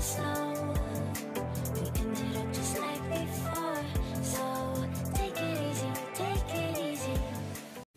slow.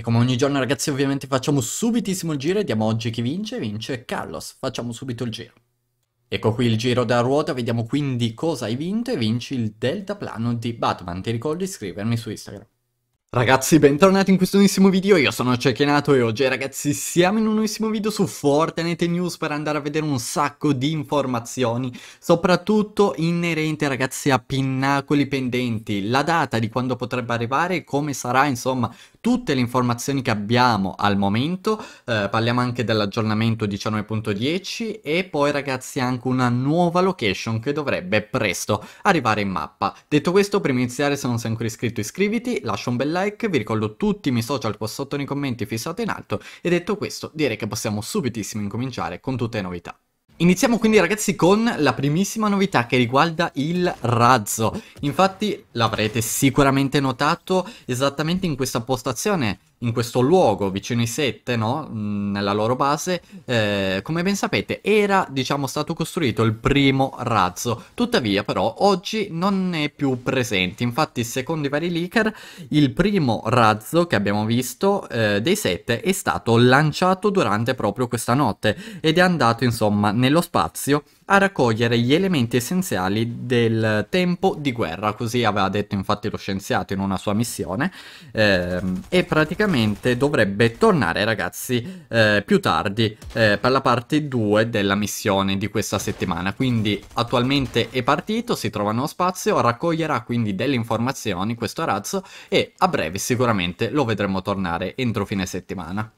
E come ogni giorno ragazzi ovviamente facciamo subitissimo il giro e diamo oggi chi vince, vince Carlos, facciamo subito il giro. Ecco qui il giro da ruota, vediamo quindi cosa hai vinto e vinci il deltaplano di Batman, ti ricordo di iscrivermi su Instagram. Ragazzi, bentornati in questo nuovissimo video, io sono Cecchinato e oggi ragazzi siamo in un nuovissimo video su Fortnite News per andare a vedere un sacco di informazioni, soprattutto inerente ragazzi a pinnacoli pendenti, la data di quando potrebbe arrivare, come sarà, insomma, tutte le informazioni che abbiamo al momento, eh, parliamo anche dell'aggiornamento 19.10 e poi ragazzi anche una nuova location che dovrebbe presto arrivare in mappa. Detto questo, prima di iniziare se non sei ancora iscritto iscriviti, lascia un bel like like, vi ricordo tutti i miei social qua sotto nei commenti fissati in alto e detto questo direi che possiamo subitissimo incominciare con tutte le novità. Iniziamo quindi ragazzi con la primissima novità che riguarda il razzo. Infatti l'avrete sicuramente notato esattamente in questa postazione in questo luogo vicino ai sette, no? Mm, nella loro base, eh, come ben sapete era diciamo stato costruito il primo razzo, tuttavia però oggi non è più presente, infatti secondo i vari leaker il primo razzo che abbiamo visto eh, dei sette è stato lanciato durante proprio questa notte ed è andato insomma nello spazio a raccogliere gli elementi essenziali del tempo di guerra, così aveva detto infatti lo scienziato in una sua missione, ehm, e praticamente dovrebbe tornare ragazzi eh, più tardi eh, per la parte 2 della missione di questa settimana, quindi attualmente è partito, si trova nello spazio, raccoglierà quindi delle informazioni questo razzo e a breve sicuramente lo vedremo tornare entro fine settimana.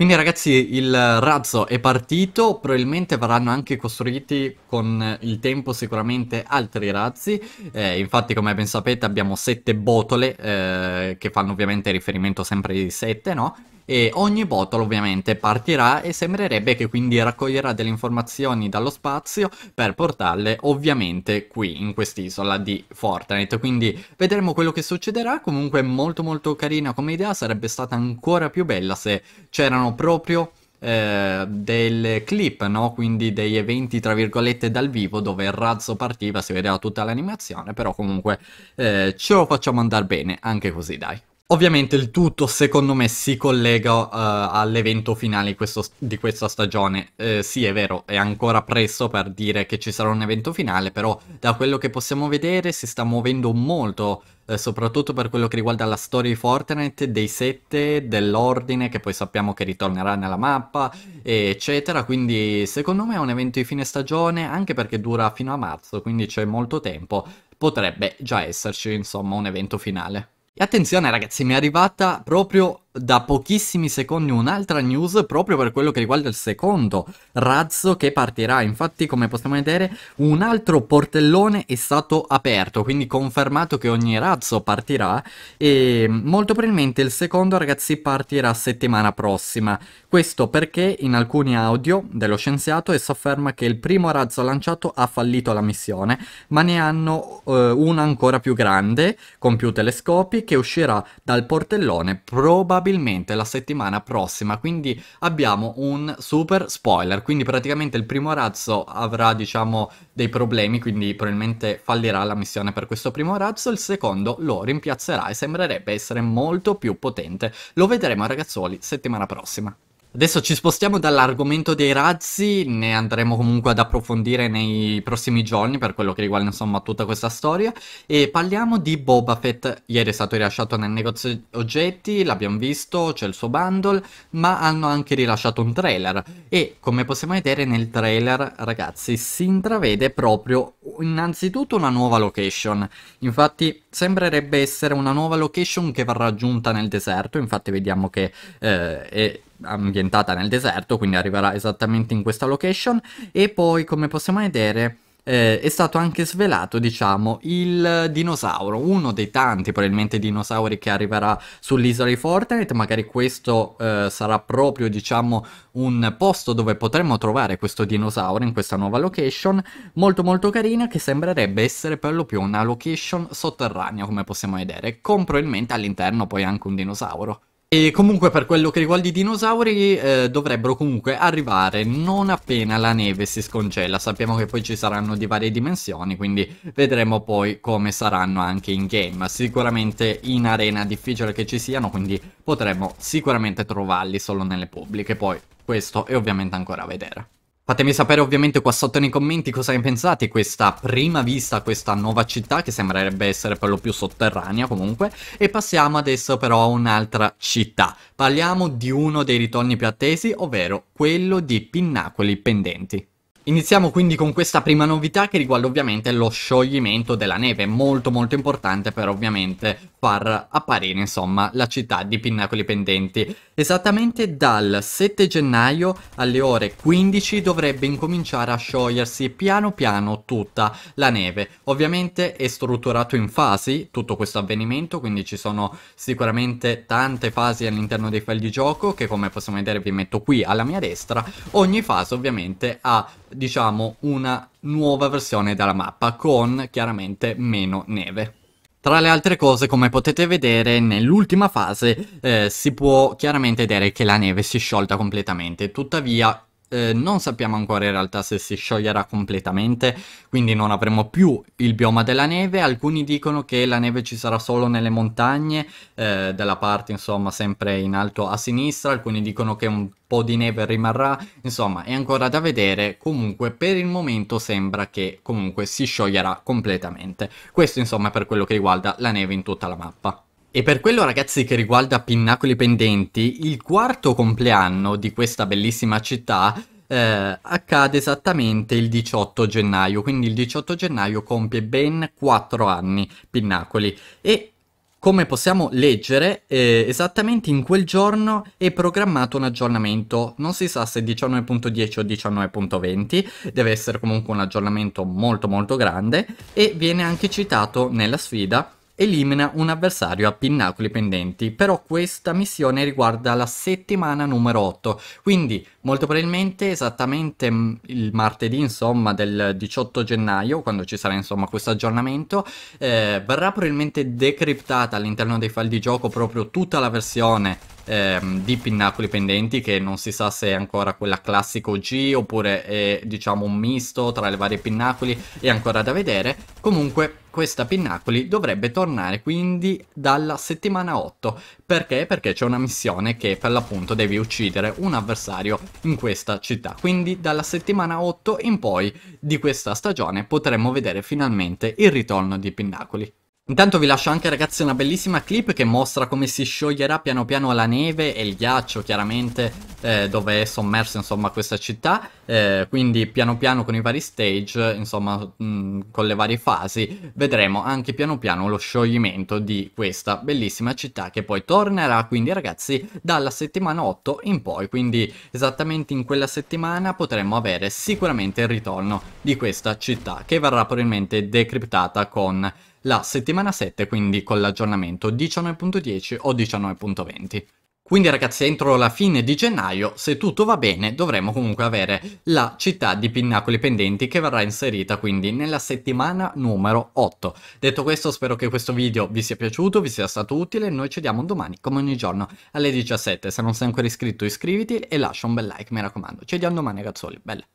Quindi ragazzi il razzo è partito, probabilmente verranno anche costruiti con il tempo sicuramente altri razzi, eh, infatti come ben sapete abbiamo sette botole eh, che fanno ovviamente riferimento sempre ai sette, no? e ogni botola ovviamente partirà e sembrerebbe che quindi raccoglierà delle informazioni dallo spazio per portarle ovviamente qui in quest'isola di Fortnite quindi vedremo quello che succederà comunque molto molto carina come idea sarebbe stata ancora più bella se c'erano erano proprio eh, del clip, no? quindi degli eventi tra virgolette dal vivo dove il razzo partiva, si vedeva tutta l'animazione, però comunque eh, ce lo facciamo andare bene, anche così dai. Ovviamente il tutto secondo me si collega uh, all'evento finale questo, di questa stagione. Eh, sì, è vero, è ancora presto per dire che ci sarà un evento finale, però da quello che possiamo vedere si sta muovendo molto, eh, soprattutto per quello che riguarda la storia di Fortnite, dei sette, dell'ordine che poi sappiamo che ritornerà nella mappa, eccetera. Quindi secondo me è un evento di fine stagione, anche perché dura fino a marzo, quindi c'è molto tempo. Potrebbe già esserci, insomma, un evento finale. E attenzione ragazzi, mi è arrivata proprio da pochissimi secondi un'altra news proprio per quello che riguarda il secondo razzo che partirà. Infatti, come possiamo vedere, un altro portellone è stato aperto, quindi confermato che ogni razzo partirà e molto probabilmente il secondo, ragazzi, partirà settimana prossima. Questo perché in alcuni audio dello scienziato si afferma che il primo razzo lanciato ha fallito la missione, ma ne hanno eh, una ancora più grande con più telescopi che uscirà dal portellone probabilmente probabilmente la settimana prossima, quindi abbiamo un super spoiler, quindi praticamente il primo razzo avrà diciamo dei problemi, quindi probabilmente fallirà la missione per questo primo razzo, il secondo lo rimpiazzerà e sembrerebbe essere molto più potente. Lo vedremo ragazzuoli settimana prossima. Adesso ci spostiamo dall'argomento dei razzi, ne andremo comunque ad approfondire nei prossimi giorni per quello che riguarda insomma tutta questa storia e parliamo di Boba Fett, ieri è stato rilasciato nel negozio oggetti, l'abbiamo visto, c'è il suo bundle, ma hanno anche rilasciato un trailer e come possiamo vedere nel trailer ragazzi si intravede proprio innanzitutto una nuova location, infatti sembrerebbe essere una nuova location che va raggiunta nel deserto, infatti vediamo che eh, è ambientata nel deserto, quindi arriverà esattamente in questa location e poi come possiamo vedere eh, è stato anche svelato, diciamo, il dinosauro, uno dei tanti probabilmente dinosauri che arriverà sull'isola di Fortnite, magari questo eh, sarà proprio, diciamo, un posto dove potremmo trovare questo dinosauro in questa nuova location, molto molto carina che sembrerebbe essere per lo più una location sotterranea, come possiamo vedere, con probabilmente all'interno poi anche un dinosauro. E comunque per quello che riguarda i dinosauri eh, dovrebbero comunque arrivare non appena la neve si scongela, sappiamo che poi ci saranno di varie dimensioni quindi vedremo poi come saranno anche in game, sicuramente in arena è difficile che ci siano quindi potremmo sicuramente trovarli solo nelle pubbliche, poi questo è ovviamente ancora a vedere. Fatemi sapere ovviamente qua sotto nei commenti cosa ne pensate di questa prima vista, a questa nuova città che sembrerebbe essere per lo più sotterranea comunque e passiamo adesso però a un'altra città. Parliamo di uno dei ritorni più attesi, ovvero quello di Pinnacoli Pendenti. Iniziamo quindi con questa prima novità che riguarda ovviamente lo scioglimento della neve, molto molto importante per ovviamente far apparire insomma la città di Pinnacoli Pendenti. Esattamente dal 7 gennaio alle ore 15 dovrebbe incominciare a sciogliersi piano piano tutta la neve. Ovviamente è strutturato in fasi tutto questo avvenimento, quindi ci sono sicuramente tante fasi all'interno dei file di gioco che come possiamo vedere vi metto qui alla mia destra. Ogni fase ovviamente ha diciamo, una nuova versione della mappa con chiaramente meno neve. Tra le altre cose, come potete vedere, nell'ultima fase eh, si può chiaramente vedere che la neve si è sciolta completamente, tuttavia eh, non sappiamo ancora in realtà se si scioglierà completamente, quindi non avremo più il bioma della neve. Alcuni dicono che la neve ci sarà solo nelle montagne, eh, della parte insomma sempre in alto a sinistra, alcuni dicono che un po' di neve rimarrà, insomma è ancora da vedere, comunque per il momento sembra che comunque si scioglierà completamente. Questo insomma è per quello che riguarda la neve in tutta la mappa. E per quello ragazzi che riguarda Pinnacoli Pendenti, il quarto compleanno di questa bellissima città eh, accade esattamente il 18 gennaio, quindi il 18 gennaio compie ben 4 anni Pinnacoli e come possiamo leggere, eh, esattamente in quel giorno è programmato un aggiornamento, non si sa se 19.10 o 19.20, deve essere comunque un aggiornamento molto molto grande e viene anche citato nella sfida elimina un avversario a pinnacoli pendenti, però questa missione riguarda la settimana numero 8, quindi molto probabilmente esattamente mm, il martedì insomma del 18 gennaio, quando ci sarà insomma questo aggiornamento, eh, verrà probabilmente decriptata all'interno dei file di gioco proprio tutta la versione ehm, di pinnacoli pendenti che non si sa se è ancora quella classico G oppure è diciamo un misto tra le varie pinnacoli è ancora da vedere comunque questa Pinnacoli dovrebbe tornare quindi dalla settimana 8. Perché? Perché c'è una missione che per l'appunto devi uccidere un avversario in questa città. Quindi dalla settimana 8 in poi di questa stagione potremo vedere finalmente il ritorno di Pinnacoli. Intanto vi lascio anche ragazzi una bellissima clip che mostra come si scioglierà piano piano la neve e il ghiaccio chiaramente eh, dove è sommersa insomma questa città, eh, quindi piano piano con i vari stage, insomma mh, mm, con le varie fasi, vedremo anche piano piano lo scioglimento di questa bellissima città che poi tornerà quindi ragazzi dalla settimana 8 in poi, quindi esattamente in quella settimana potremo avere sicuramente il ritorno di questa città che verrà probabilmente decriptata con la settimana 7 quindi con l'aggiornamento 19.10 o 19.20. Quindi ragazzi entro la fine di gennaio, se tutto va bene, dovremo comunque avere la città di Pinnacoli Pendenti che verrà inserita quindi nella settimana numero 8. Detto questo spero che questo video vi sia piaciuto, vi sia stato utile, noi ci vediamo domani come ogni giorno alle 17. Se non sei ancora iscritto iscriviti e lascia un bel like mi raccomando. Ci vediamo domani ragazzoli, bella!